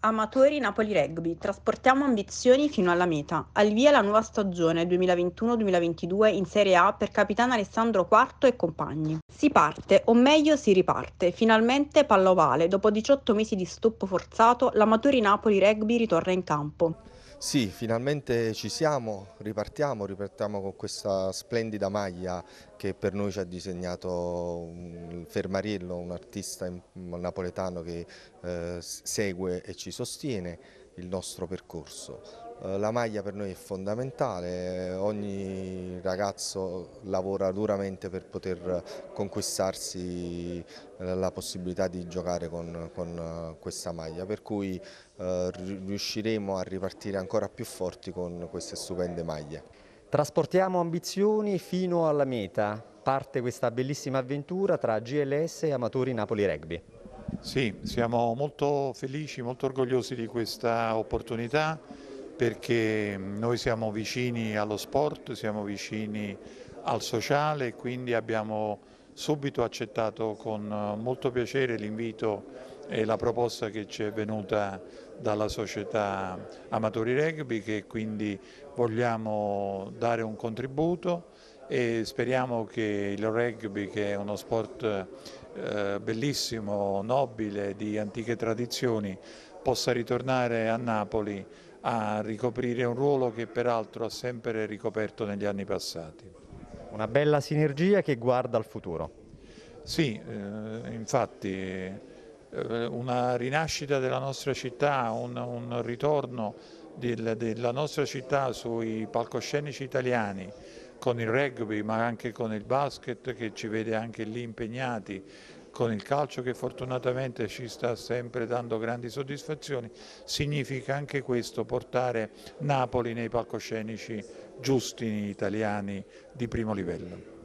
Amatori Napoli Rugby, trasportiamo ambizioni fino alla meta. Al via la nuova stagione 2021-2022 in Serie A per capitano Alessandro Quarto e compagni. Si parte, o meglio si riparte. Finalmente palla ovale. dopo 18 mesi di stoppo forzato, l'Amatori Napoli Rugby ritorna in campo. Sì, finalmente ci siamo, ripartiamo, ripartiamo con questa splendida maglia che per noi ci ha disegnato Fermariello, un artista napoletano che eh, segue e ci sostiene il nostro percorso. Eh, la maglia per noi è fondamentale, ogni ragazzo lavora duramente per poter conquistarsi eh, la possibilità di giocare con, con eh, questa maglia, per cui eh, riusciremo a ripartire ancora più forti con queste stupende maglie. Trasportiamo ambizioni fino alla meta, parte questa bellissima avventura tra GLS e Amatori Napoli Rugby. Sì, siamo molto felici, molto orgogliosi di questa opportunità perché noi siamo vicini allo sport, siamo vicini al sociale e quindi abbiamo subito accettato con molto piacere l'invito e la proposta che ci è venuta dalla società Amatori Rugby che quindi vogliamo dare un contributo e speriamo che il rugby che è uno sport eh, bellissimo, nobile, di antiche tradizioni possa ritornare a Napoli a ricoprire un ruolo che peraltro ha sempre ricoperto negli anni passati. Una bella sinergia che guarda al futuro. Sì, eh, infatti eh, una rinascita della nostra città, un, un ritorno del, della nostra città sui palcoscenici italiani, con il rugby ma anche con il basket che ci vede anche lì impegnati, con il calcio che fortunatamente ci sta sempre dando grandi soddisfazioni, significa anche questo portare Napoli nei palcoscenici giusti italiani di primo livello.